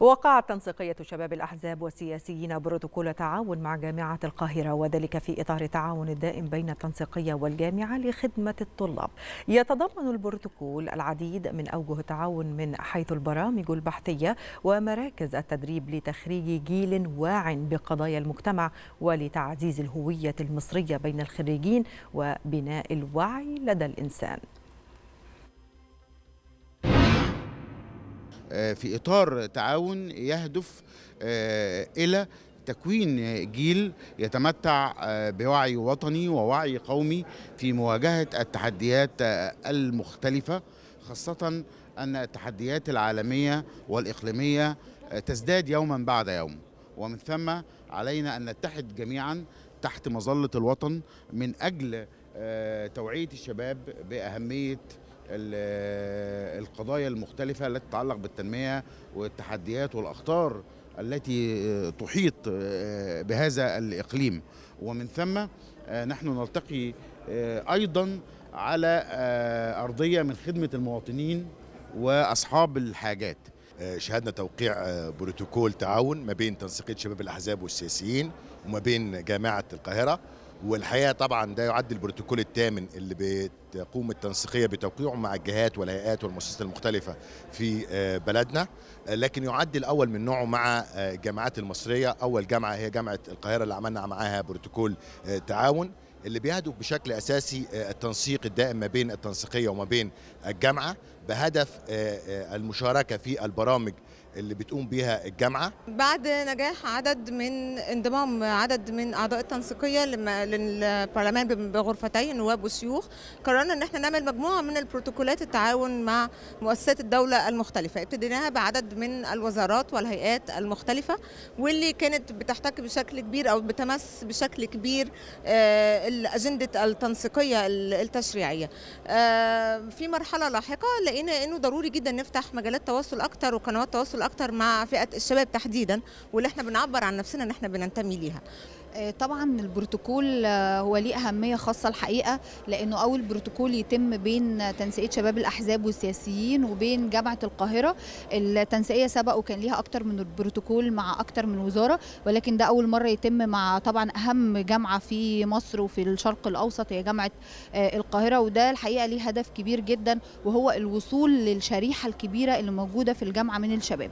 وقعت تنسيقية شباب الأحزاب والسياسيين بروتوكول تعاون مع جامعة القاهرة وذلك في إطار التعاون الدائم بين التنسيقية والجامعة لخدمة الطلاب يتضمن البروتوكول العديد من أوجه التعاون من حيث البرامج البحثية ومراكز التدريب لتخريج جيل واع بقضايا المجتمع ولتعزيز الهوية المصرية بين الخريجين وبناء الوعي لدى الإنسان آه، في اطار تعاون يهدف آه، الى تكوين جيل يتمتع آه، بوعي وطني ووعي قومي في مواجهه التحديات المختلفه خاصه ان التحديات العالميه والاقليميه تزداد يوما بعد يوم ومن ثم علينا ان نتحد جميعا تحت مظله الوطن من اجل توعيه الشباب باهميه القضايا المختلفة التي تتعلق بالتنمية والتحديات والأخطار التي تحيط بهذا الإقليم ومن ثم نحن نلتقي أيضا على أرضية من خدمة المواطنين وأصحاب الحاجات شهدنا توقيع بروتوكول تعاون ما بين تنسيقية شباب الأحزاب والسياسيين وما بين جامعة القاهرة والحقيقه طبعا ده يعد البروتوكول الثامن اللي بتقوم التنسيقيه بتوقيعه مع الجهات والهيئات والمؤسسات المختلفه في آه، بلدنا آه، لكن يعد الاول من نوعه مع الجامعات آه، المصريه اول جامعه هي جامعه القاهره اللي عملنا معاها بروتوكول تعاون اللي بيهدف بشكل اساسي آه، التنسيق الدائم ما بين التنسيقيه وما بين الجامعه بهدف آه، آه، المشاركه في البرامج اللي بتقوم بيها الجامعه بعد نجاح عدد من انضمام عدد من اعضاء التنسيقيه للبرلمان بغرفتي نواب وشيوخ قررنا ان احنا نعمل مجموعه من البروتوكولات التعاون مع مؤسسات الدوله المختلفه ابتديناها بعدد من الوزارات والهيئات المختلفه واللي كانت بتحتك بشكل كبير او بتمس بشكل كبير الأجندة التنسيقية التشريعية آه، في مرحلة لاحقة لقينا أنه ضروري جدا نفتح مجالات تواصل أكتر وقنوات تواصل أكتر مع فئة الشباب تحديدا واللي احنا بنعبر عن نفسنا أن احنا بننتمي ليها آه، طبعا البروتوكول آه، هو ليه اهميه خاصه الحقيقه لانه اول بروتوكول يتم بين تنسيقيه شباب الاحزاب والسياسيين وبين جامعه القاهره التنسيقيه سبق وكان ليها اكتر من البروتوكول مع اكتر من وزاره ولكن ده اول مره يتم مع طبعا اهم جامعه في مصر وفي الشرق الاوسط هي جامعه آه، القاهره وده الحقيقه ليه هدف كبير جدا وهو الوصول للشريحه الكبيره اللي موجوده في الجامعه من الشباب